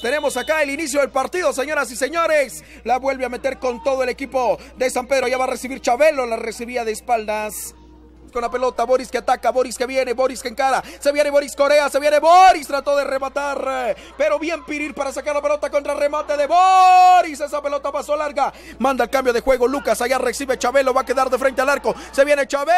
Tenemos acá el inicio del partido, señoras y señores. La vuelve a meter con todo el equipo de San Pedro. Ya va a recibir Chabelo, la recibía de espaldas. Con la pelota, Boris que ataca, Boris que viene, Boris que encara. Se viene Boris Corea, se viene Boris. Trató de rematar, eh, pero bien Pirir para sacar la pelota contra remate de Boris. Esa pelota pasó larga. Manda el cambio de juego, Lucas. Allá recibe Chabelo, va a quedar de frente al arco. Se viene Chabelo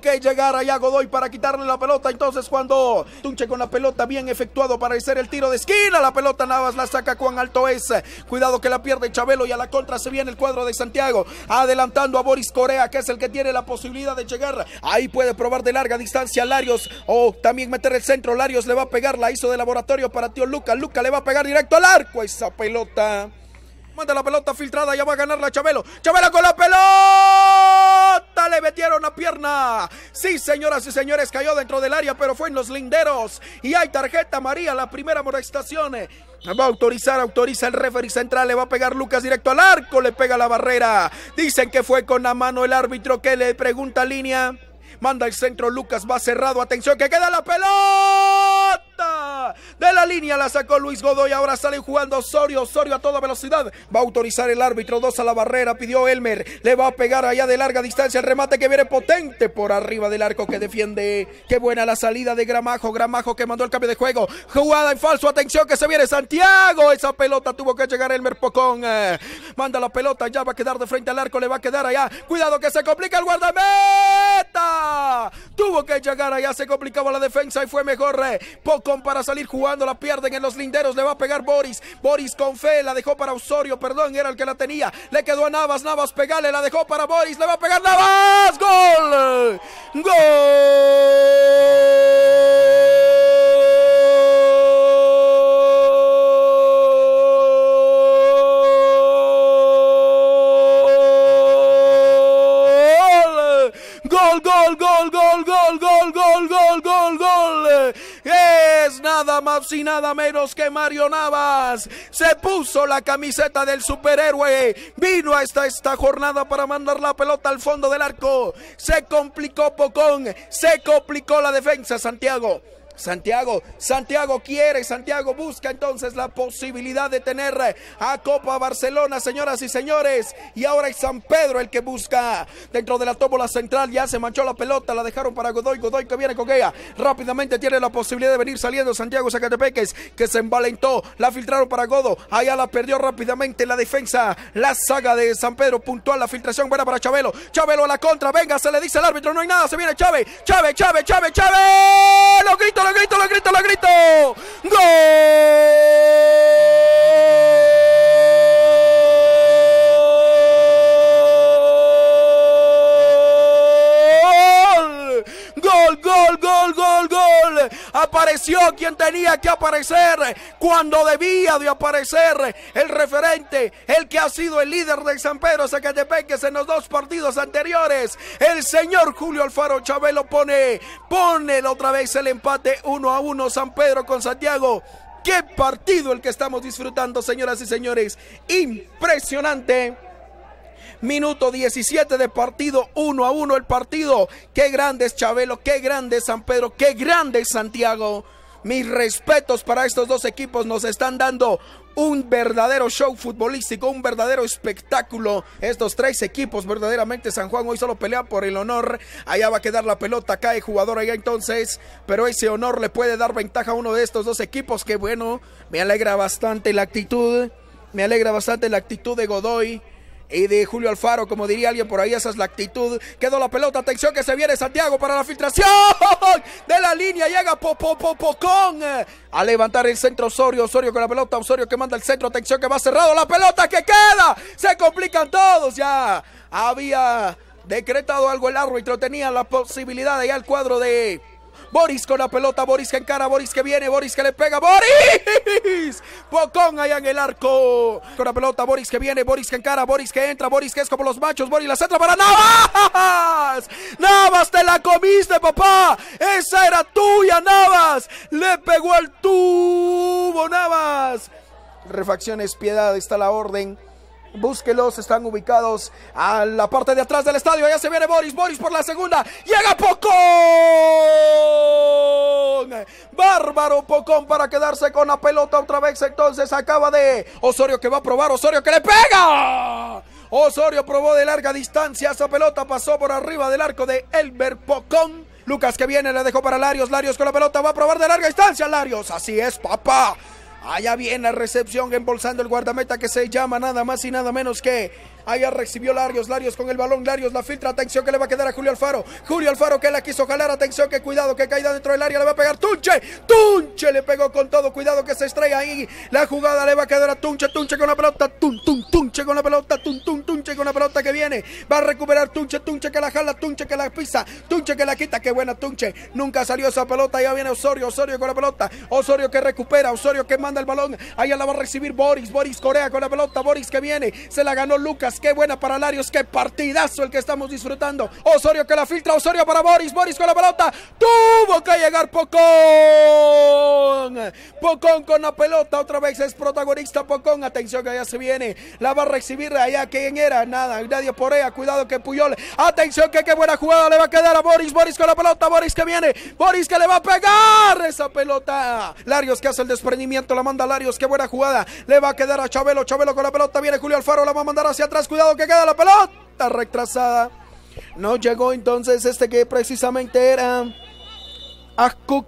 que llegar ya Godoy para quitarle la pelota. Entonces cuando Tunche con la pelota bien efectuado para hacer el tiro de esquina, la pelota Navas la saca cuán Alto es. Cuidado que la pierde Chabelo y a la contra se viene el cuadro de Santiago. Adelantando a Boris Corea, que es el que tiene la posibilidad de llegar. Ahí puede probar de larga distancia Larios o también meter el centro. Larios le va a pegar, la hizo de laboratorio para tío Luca. Luca le va a pegar directo al arco esa pelota. Manda la pelota filtrada, ya va a ganar la Chabelo. Chabelo con la pelota le metieron la pierna. Sí, señoras y señores, cayó dentro del área, pero fue en los linderos. Y hay tarjeta María, la primera molestación. Va a autorizar, autoriza el referee central, le va a pegar Lucas directo al arco, le pega la barrera. Dicen que fue con la mano el árbitro que le pregunta línea. Manda el centro, Lucas va cerrado, atención que queda la pelota. De la línea la sacó Luis Godoy. Ahora sale jugando Osorio. Osorio a toda velocidad. Va a autorizar el árbitro. Dos a la barrera. Pidió Elmer. Le va a pegar allá de larga distancia. El remate que viene potente por arriba del arco que defiende. Qué buena la salida de Gramajo. Gramajo que mandó el cambio de juego. Jugada en falso. Atención que se viene Santiago. Esa pelota tuvo que llegar Elmer Pocón. Eh, manda la pelota. Ya va a quedar de frente al arco. Le va a quedar allá. Cuidado que se complica el guardameta tuvo que llegar ya se complicaba la defensa y fue mejor eh. poco para salir jugando, la pierden en los linderos, le va a pegar Boris, Boris con fe, la dejó para Osorio, perdón, era el que la tenía, le quedó a Navas, Navas pegale, la dejó para Boris, le va a pegar Navas, gol, gol. gol, gol, gol, gol, gol, gol, gol, gol, gol, Es nada más y nada menos que Mario Navas. Se puso la camiseta del superhéroe. Vino hasta esta jornada para mandar la pelota al fondo del arco. Se complicó Pocón. Se complicó la defensa, Santiago. Santiago, Santiago quiere, Santiago busca entonces la posibilidad de tener a Copa Barcelona, señoras y señores. Y ahora es San Pedro el que busca. Dentro de la tómbola central ya se manchó la pelota, la dejaron para Godoy, Godoy que viene con ella. Rápidamente tiene la posibilidad de venir saliendo Santiago Zacatepeques, que se envalentó, la filtraron para Godo. Allá la perdió rápidamente la defensa, la saga de San Pedro puntual, la filtración buena para Chabelo. Chabelo a la contra, venga, se le dice al árbitro, no hay nada, se viene Chávez, Chávez, Chávez, Chávez, Chávez. Los gritos lo grito, lo grito, lo grito. ¡Gol! apareció quien tenía que aparecer, cuando debía de aparecer el referente, el que ha sido el líder de San Pedro zacatepeques en los dos partidos anteriores. El señor Julio Alfaro Chabelo pone, pone otra vez el empate uno a uno San Pedro con Santiago. Qué partido el que estamos disfrutando, señoras y señores. Impresionante Minuto 17 de partido, 1 a 1 el partido. Qué grande es Chabelo, qué grande es San Pedro, qué grande es Santiago. Mis respetos para estos dos equipos. Nos están dando un verdadero show futbolístico, un verdadero espectáculo. Estos tres equipos, verdaderamente San Juan hoy solo pelea por el honor. Allá va a quedar la pelota, cae jugador allá entonces. Pero ese honor le puede dar ventaja a uno de estos dos equipos. Que bueno, me alegra bastante la actitud. Me alegra bastante la actitud de Godoy y de Julio Alfaro, como diría alguien por ahí, esa es la actitud. Quedó la pelota, atención que se viene Santiago para la filtración de la línea, llega Popopopocón a levantar el centro Osorio, Osorio con la pelota, Osorio que manda el centro, atención que va cerrado, la pelota que queda, se complican todos, ya había decretado algo el árbitro, tenía la posibilidad de ir al cuadro de... Boris con la pelota, Boris que encara, Boris que viene, Boris que le pega, Boris. Pocón allá en el arco. Con la pelota, Boris que viene, Boris que encara, Boris que entra, Boris que es como los machos, Boris la centra para Navas. Navas, te la comiste, papá. Esa era tuya, Navas. Le pegó al tubo, Navas. Refacciones Piedad, está la orden búsquelos, están ubicados a la parte de atrás del estadio. Allá se viene Boris, Boris por la segunda. Llega Pocón. Bárbaro Pocón para quedarse con la pelota otra vez. Entonces acaba de Osorio que va a probar, Osorio que le pega. Osorio probó de larga distancia, esa pelota pasó por arriba del arco de Elber Pocón. Lucas que viene, le dejó para Larios, Larios con la pelota, va a probar de larga distancia, Larios, así es, papá. Allá viene la recepción embolsando el guardameta que se llama nada más y nada menos que Allá recibió Larios, Larios con el balón, Larios la filtra, atención que le va a quedar a Julio Alfaro. Julio Alfaro que la quiso jalar, atención que cuidado que caída dentro del área, le va a pegar Tunche, Tunche le pegó con todo, cuidado que se estrella ahí. La jugada le va a quedar a Tunche, Tunche con la pelota, Tun, Tun, Tunche con la pelota, Tun, Tun, Tunche con la pelota que viene. Va a recuperar Tunche, Tunche que la jala, Tunche que la pisa, Tunche que la quita, qué buena Tunche. Nunca salió esa pelota, ya viene Osorio, Osorio con la pelota, Osorio que recupera, Osorio que manda el balón, allá la va a recibir Boris, Boris Corea con la pelota, Boris que viene, se la ganó Lucas qué buena para Larios, qué partidazo el que estamos disfrutando. Osorio que la filtra, Osorio para Boris, Boris con la pelota. Tuvo que llegar Pocón. Pocón con la pelota, otra vez es protagonista Pocón. Atención que allá se viene, la va a recibir allá. ¿Quién era? Nada, nadie por ella. Cuidado que Puyol. Atención que qué buena jugada le va a quedar a Boris. Boris con la pelota, Boris que viene. Boris que le va a pegar esa pelota. Larios que hace el desprendimiento, la manda Larios, qué buena jugada. Le va a quedar a Chabelo, Chabelo con la pelota, viene Julio Alfaro, la va a mandar hacia atrás cuidado que queda la pelota retrasada. No llegó entonces este que precisamente era a Cook.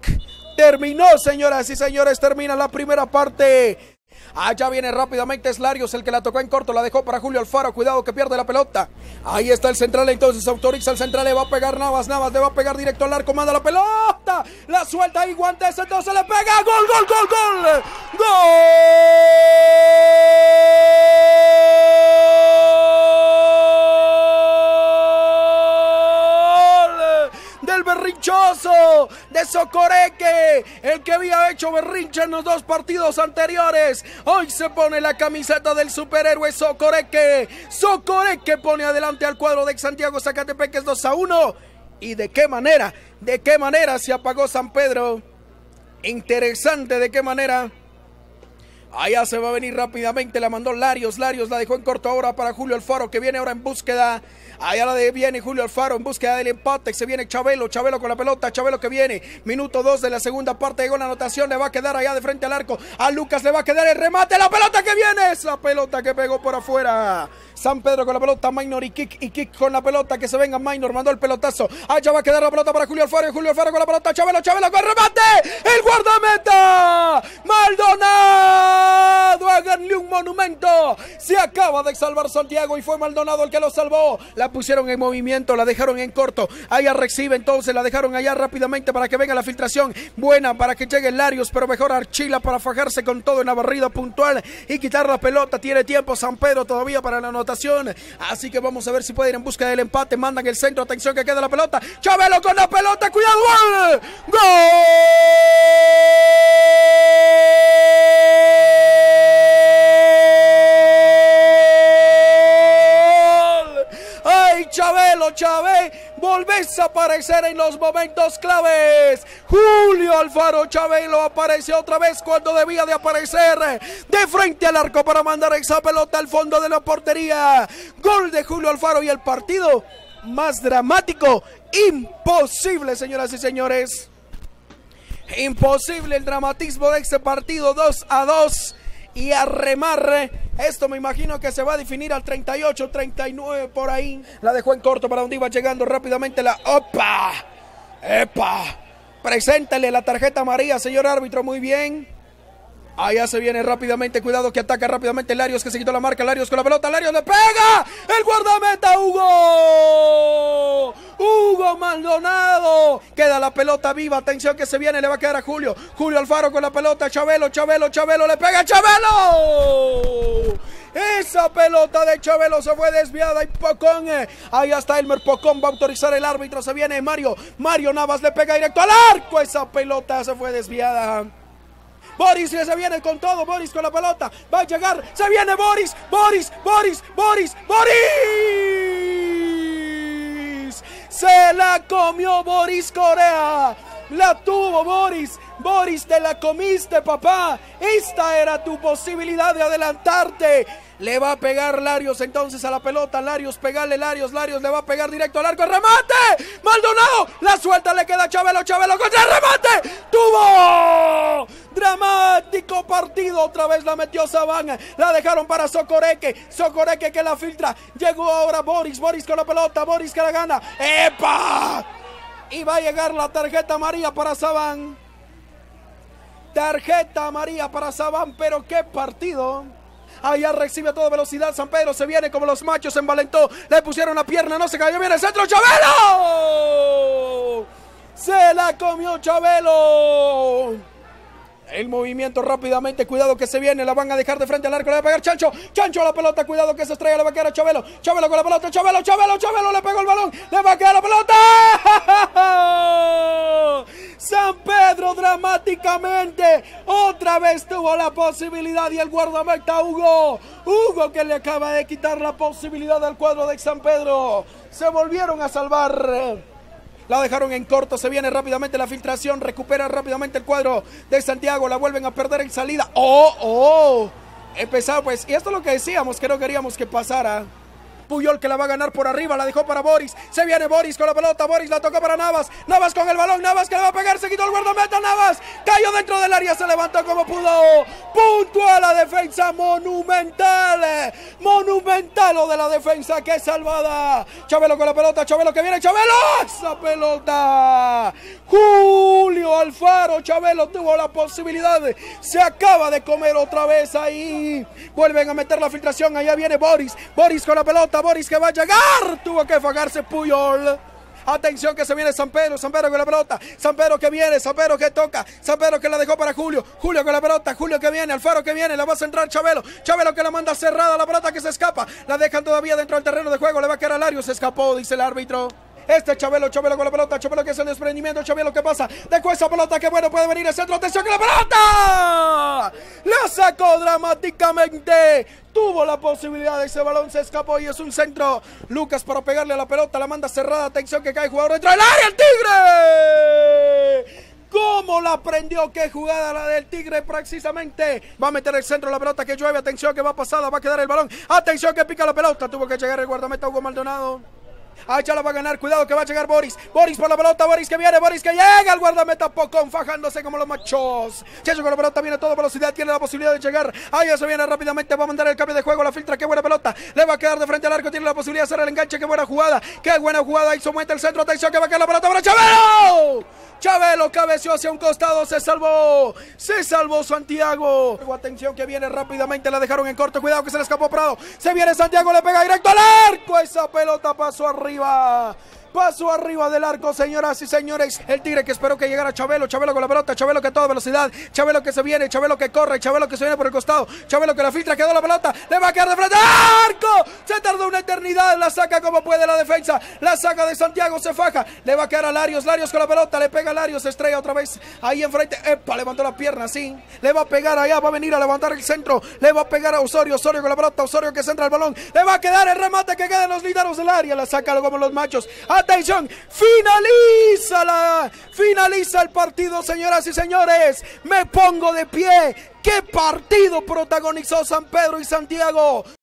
Terminó, señoras y señores, termina la primera parte. Allá viene rápidamente Slarios, el que la tocó en corto, la dejó para Julio Alfaro. Cuidado que pierde la pelota. Ahí está el central, entonces autoriza el central, le va a pegar Navas, Navas le va a pegar directo al arco, manda la pelota, la suelta y guantes, entonces le pega. ¡Gol, gol, gol, gol! ¡Gol! de Socoreque, el que había hecho berrinche en los dos partidos anteriores. Hoy se pone la camiseta del superhéroe Socoreque. Socoreque pone adelante al cuadro de Santiago Es 2 a 1. ¿Y de qué manera? ¿De qué manera se apagó San Pedro? Interesante de qué manera. Allá se va a venir rápidamente. La mandó Larios. Larios la dejó en corto ahora para Julio Alfaro, que viene ahora en búsqueda. Allá la de, viene Julio Alfaro en búsqueda del empate. Se viene Chabelo. Chabelo con la pelota. Chabelo que viene. Minuto 2 de la segunda parte. Llegó la anotación. Le va a quedar allá de frente al arco. A Lucas le va a quedar el remate. La pelota que viene. Es la pelota que pegó por afuera. San Pedro con la pelota. Minor y Kick. Y Kick con la pelota. Que se venga Minor. Mandó el pelotazo. Allá va a quedar la pelota para Julio Alfaro. Julio Alfaro con la pelota. Chabelo. Chabelo con el remate. El guardameta. Maldonado. Haganle un monumento. Se acaba de salvar Santiago y fue Maldonado el que lo salvó. La pusieron en movimiento, la dejaron en corto. Allá recibe entonces, la dejaron allá rápidamente para que venga la filtración. Buena para que llegue Larios, pero mejor Archila para fajarse con todo en la barrida puntual y quitar la pelota. Tiene tiempo San Pedro todavía para la anotación. Así que vamos a ver si puede ir en busca del empate. Mandan el centro, atención que queda la pelota. Chabelo con la pelota, cuidado. ¡Gol! ¡Gol! ¡Ay, Chabelo, oh, Chabelo Volvés a aparecer en los momentos claves. Julio Alfaro Chabelo aparece otra vez cuando debía de aparecer. De frente al arco para mandar esa pelota al fondo de la portería. Gol de Julio Alfaro y el partido más dramático. Imposible, señoras y señores. Imposible el dramatismo de este partido 2 a 2 y a remarre, Esto me imagino que se va a definir al 38, 39 por ahí. La dejó en corto para donde iba llegando rápidamente la OPA. ¡Epa! preséntale la tarjeta María, señor árbitro, muy bien. Allá se viene rápidamente, cuidado que ataca rápidamente Larios que se quitó la marca, Larios con la pelota, Larios le pega, el guardameta Hugo, Hugo Maldonado, queda la pelota viva, atención que se viene, le va a quedar a Julio, Julio Alfaro con la pelota, Chabelo, Chabelo, Chabelo, le pega Chabelo. Esa pelota de Chabelo se fue desviada y Pocón. Eh, ahí está Elmer Pocón. Va a autorizar el árbitro. Se viene Mario. Mario Navas le pega directo al arco. Esa pelota se fue desviada. Boris se viene con todo, Boris con la pelota, va a llegar, se viene Boris, Boris, Boris, Boris, Boris. Se la comió Boris Corea. La tuvo Boris. Boris, te la comiste, papá. Esta era tu posibilidad de adelantarte. Le va a pegar Larios entonces a la pelota. Larios, pegale Larios. Larios le va a pegar directo al arco. ¡Remate! ¡Maldonado! La suelta le queda a Chabelo. Chabelo contra el remate. ¡Tuvo! Dramático partido. Otra vez la metió Sabana. La dejaron para Socoreque. Socoreque que la filtra. Llegó ahora Boris. Boris con la pelota. Boris que la gana. ¡Epa! y va a llegar la tarjeta María para Sabán. Tarjeta María para Sabán, pero qué partido. Allá recibe a toda velocidad. San Pedro se viene como los machos, se envalentó. Le pusieron la pierna, no se cayó. Viene el centro, Chabelo. Se la comió Chabelo. El movimiento rápidamente, cuidado que se viene, la van a dejar de frente al arco, le va a pegar Chancho, Chancho la pelota, cuidado que se estrella, le va a quedar Chabelo, Chabelo con la pelota, Chabelo, Chabelo, Chabelo le pegó el balón, le va a quedar la pelota. dramáticamente. Otra vez tuvo la posibilidad y el guardameta Hugo. Hugo que le acaba de quitar la posibilidad al cuadro de San Pedro. Se volvieron a salvar. La dejaron en corto, se viene rápidamente la filtración, recupera rápidamente el cuadro de Santiago, la vuelven a perder en salida. ¡Oh, oh! Empezaba pues, y esto es lo que decíamos, que no queríamos que pasara. Puyol que la va a ganar por arriba, la dejó para Boris. Se viene Boris con la pelota, Boris la tocó para Navas. Navas con el balón, Navas que le va a pegar, se quitó el guardameta, Navas. Cayó dentro del área, se levantó como pudo. Punto a la defensa monumental. Monumental lo de la defensa, que salvada. Chabelo con la pelota, Chabelo que viene, Chabelo. Esa pelota. Alfaro, Chabelo tuvo la posibilidad Se acaba de comer otra vez ahí. Vuelven a meter la filtración. Allá viene Boris. Boris con la pelota. Boris que va a llegar. Tuvo que fagarse Puyol. Atención que se viene San Pedro, San Pedro con la pelota, San Pedro que viene, San Pedro que toca, San Pedro que la dejó para Julio, Julio con la pelota, Julio que viene, Alfaro que viene, la va a centrar Chabelo, Chabelo que la manda cerrada, la pelota que se escapa, la dejan todavía dentro del terreno de juego, le va a quedar al se escapó, dice el árbitro. Este Chabelo, Chabelo con la pelota. Chabelo que es el desprendimiento. Chabelo que pasa. Dejó esa pelota. Que bueno, puede venir el centro. ¡Atención que la pelota! La sacó dramáticamente tuvo la posibilidad, ese balón se escapó y es un centro. Lucas para pegarle a la pelota, la manda cerrada, atención que cae el jugador dentro del área, el Tigre. ¿Cómo la prendió? ¡Qué jugada la del Tigre precisamente! Va a meter el centro la pelota que llueve. Atención que va pasada. Va a quedar el balón. Atención que pica la pelota. Tuvo que llegar el guardameta Hugo Maldonado. Ah, lo va a ganar. Cuidado que va a llegar Boris. Boris por la pelota. Boris que viene. Boris que llega. El guardameta Pocón fajándose como los machos. Ya con la pelota. Viene a toda velocidad. Tiene la posibilidad de llegar. Ahí se viene rápidamente. Va a mandar el cambio de juego. La filtra. Qué buena pelota. Le va a quedar de frente al arco. Tiene la posibilidad de hacer el enganche. Qué buena jugada. Qué buena jugada. Ahí somete el centro. Atención que va a quedar la pelota para Chabelo. Chabelo cabeció hacia un costado. Se salvó. Se salvó Santiago. Atención que viene rápidamente. La dejaron en corto. Cuidado que se le escapó Prado. Se viene Santiago. Le pega directo al arco. Esa pelota pasó a arriba. Paso arriba del arco, señoras y señores. El Tigre que espero que llegara Chabelo. Chabelo con la pelota. Chabelo que a toda velocidad. Chabelo que se viene. Chabelo que corre. Chabelo que se viene por el costado. Chabelo que la filtra. Quedó la pelota. Le va a quedar de frente. ¡Arco! Se tardó una eternidad. La saca como puede la defensa. La saca de Santiago. Se faja. Le va a quedar a Larios. Larios con la pelota. Le pega a Larios. Estrella otra vez. Ahí enfrente. Epa, levantó la pierna. Sí. Le va a pegar allá. Va a venir a levantar el centro. Le va a pegar a Osorio. Osorio con la pelota. Osorio que centra el balón. Le va a quedar el remate que queda los líderes del área. La saca como los machos atención, finaliza la, finaliza el partido, señoras y señores. Me pongo de pie. ¿Qué partido protagonizó San Pedro y Santiago?